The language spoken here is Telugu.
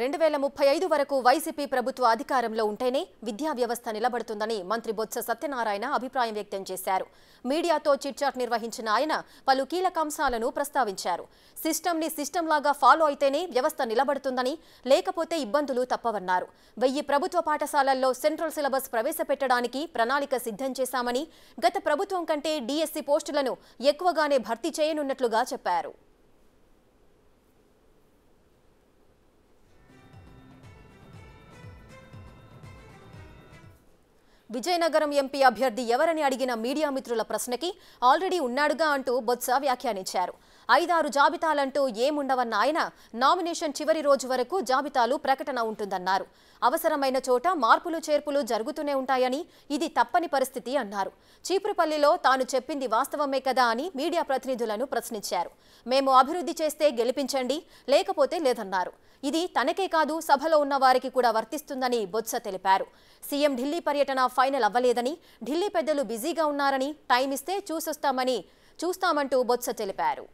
రెండు వేల ముప్పై ఐదు వరకు వైసీపీ ప్రభుత్వ అధికారంలో ఉంటేనే విద్యా వ్యవస్థ నిలబడుతుందని మంత్రి బొత్స సత్యనారాయణ అభిప్రాయం వ్యక్తం చేశారు మీడియాతో చిట్చాట్ నిర్వహించిన ఆయన పలు కీలక అంశాలను ప్రస్తావించారు సిస్టమ్ని సిస్టమ్ లాగా ఫాలో అయితేనే వ్యవస్థ నిలబడుతుందని లేకపోతే ఇబ్బందులు తప్పవన్నారు వెయ్యి ప్రభుత్వ పాఠశాలల్లో సెంట్రల్ సిలబస్ ప్రవేశపెట్టడానికి ప్రణాళిక సిద్ధం చేశామని గత ప్రభుత్వం కంటే డీఎస్సీ పోస్టులను ఎక్కువగానే భర్తీ చేయనున్నట్లుగా చెప్పారు విజయనగరం ఎంపీ అభ్యర్థి ఎవరని అడిగిన మీడియా మిత్రుల ప్రశ్నకి ఆల్రెడీ ఉన్నాడుగా అంటూ బొత్స వ్యాఖ్యానించారు ఐదారు జాబితాలంటూ ఏముండవన్న ఆయన నామినేషన్ చివరి రోజు వరకు జాబితాలు ప్రకటన ఉంటుందన్నారు అవసరమైన చోట మార్పులు చేర్పులు జరుగుతూనే ఉంటాయని ఇది తప్పని పరిస్థితి అన్నారు చీపురుపల్లిలో తాను చెప్పింది వాస్తవమే కదా అని మీడియా ప్రతినిధులను ప్రశ్నించారు మేము అభివృద్ధి చేస్తే గెలిపించండి లేకపోతే లేదన్నారు ఇది తనకే కాదు సభలో ఉన్న వారికి కూడా వర్తిస్తుందని బొత్స తెలిపారు సీఎం ఢిల్లీ పర్యటన ఫైనల్ అవ్వలేదని ఢిల్లీ పెద్దలు బిజీగా ఉన్నారని టైం ఇస్తే చూసొస్తామని చూస్తామంటూ బొత్స తెలిపారు